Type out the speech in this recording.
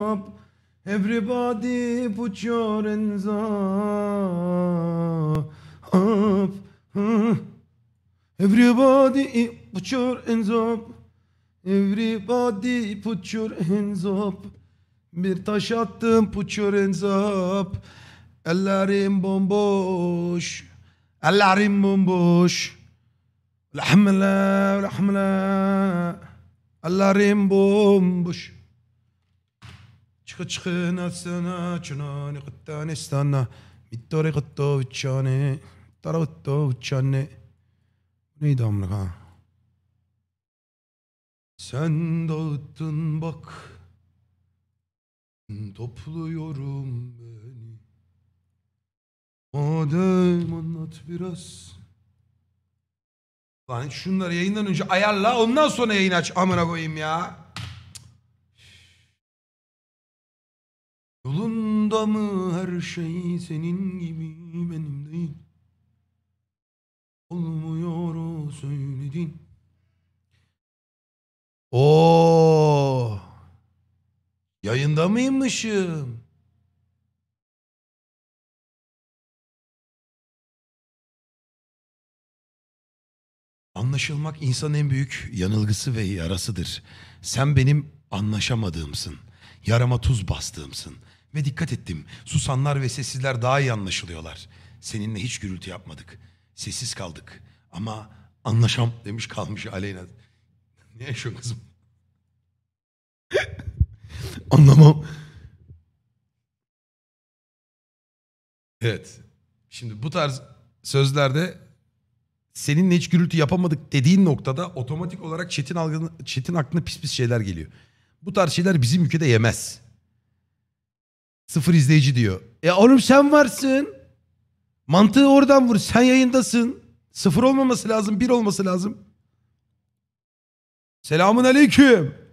up. Everybody put your hands up. Everybody put your hands up. Everybody put your hands up. Bir taş attım put your hands up. Ellerim bomboş. Ellerim bomboş. la elhamdülillah. Ellerim bomboş. Çıkı çıkı nasına çuna ne kıttan istana Mittore kıtto uçanı, Tara kıtto uçane Neydi amlık ha? Sen dağıttın bak Topluyorum beni Madem anlat biraz Lan şunları yayından önce ayarla ondan sonra yayın aç amına koyayım ya. Yolunda mı her şey senin gibi benim değil? Olmuyor o söyledin. Oo. Oh! Yayında mıymışım? Anlaşılmak insanın en büyük yanılgısı ve yarasıdır. Sen benim anlaşamadığımsın. Yarama tuz bastığımsın. Ve dikkat ettim. Susanlar ve sessizler daha iyi anlaşılıyorlar. Seninle hiç gürültü yapmadık. Sessiz kaldık. Ama anlaşam demiş kalmış Aleyna. Ne yaşıyorsun kızım? Anlamam. Evet. Şimdi bu tarz sözlerde seninle hiç gürültü yapamadık dediğin noktada otomatik olarak Çetin, algını, Çetin aklına pis pis şeyler geliyor. Bu tarz şeyler bizim ülkede yemez. Sıfır izleyici diyor. E oğlum sen varsın. Mantığı oradan vur. Sen yayındasın. Sıfır olmaması lazım. Bir olması lazım. Selamun aleyküm.